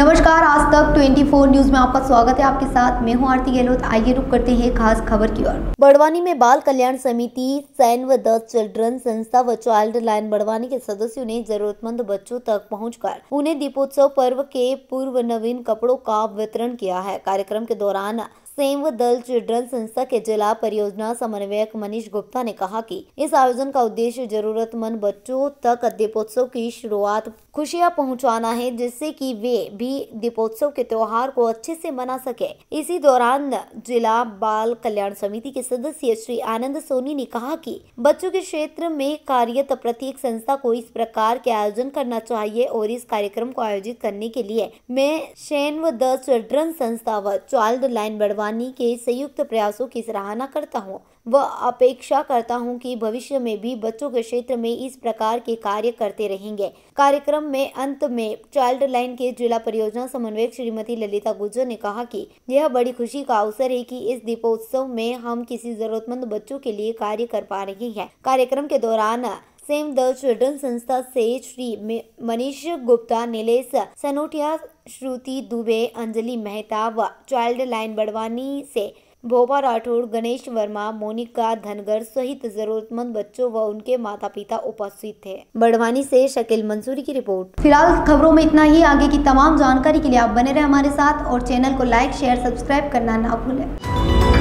नमस्कार आज तक 24 न्यूज में आपका स्वागत है आपके साथ मैं हूं आरती गहलोत आइए रुक करते हैं खास खबर की ओर बड़वानी में बाल कल्याण समिति सैन व द चिल्ड्रन संस्था व चाइल्ड लाइन बड़वानी के सदस्यों ने जरूरतमंद बच्चों तक पहुंचकर उन्हें दीपोत्सव पर्व के पूर्व नवीन कपड़ों का वितरण किया है कार्यक्रम के दौरान सेव दल चिल्ड्रन संस्था के जिला परियोजना समन्वयक मनीष गुप्ता ने कहा कि इस आयोजन का उद्देश्य जरूरतमंद बच्चों तक दीपोत्सव की शुरुआत खुशियां पहुंचाना है जिससे कि वे भी दीपोत्सव के त्योहार को अच्छे से मना सके इसी दौरान जिला बाल कल्याण समिति के सदस्य श्री आनंद सोनी ने कहा की बच्चों के क्षेत्र में कार्यरत प्रत्येक संस्था को इस प्रकार के आयोजन करना चाहिए और इस कार्यक्रम को आयोजित करने के लिए मैं शैन व द चिल्ड्रन संस्था व चाइल्ड लाइन बढ़वा नवानी के संयुक्त प्रयासों की सराहना करता हूँ व अपेक्षा करता हूँ कि भविष्य में भी बच्चों के क्षेत्र में इस प्रकार के कार्य करते रहेंगे कार्यक्रम में अंत में चाइल्ड लाइन के जिला परियोजना समन्वयक श्रीमती ललिता गुजर ने कहा कि यह बड़ी खुशी का अवसर है कि इस दीपोत्सव में हम किसी जरूरतमंद बच्चों के लिए कार्य कर पा रहे हैं कार्यक्रम के दौरान सेम द चिल्ड्रन संस्था से श्री मनीष गुप्ता नीलेश सनोटिया श्रुति दुबे अंजलि मेहता व चाइल्ड लाइन बड़वानी से भोपा राठौर गणेश वर्मा मोनिका धनगर सहित जरूरतमंद बच्चों व उनके माता पिता उपस्थित थे बड़वानी से शकील मंसूरी की रिपोर्ट फिलहाल खबरों में इतना ही आगे की तमाम जानकारी के लिए आप बने रहे हमारे साथ और चैनल को लाइक शेयर सब्सक्राइब करना ना भूलें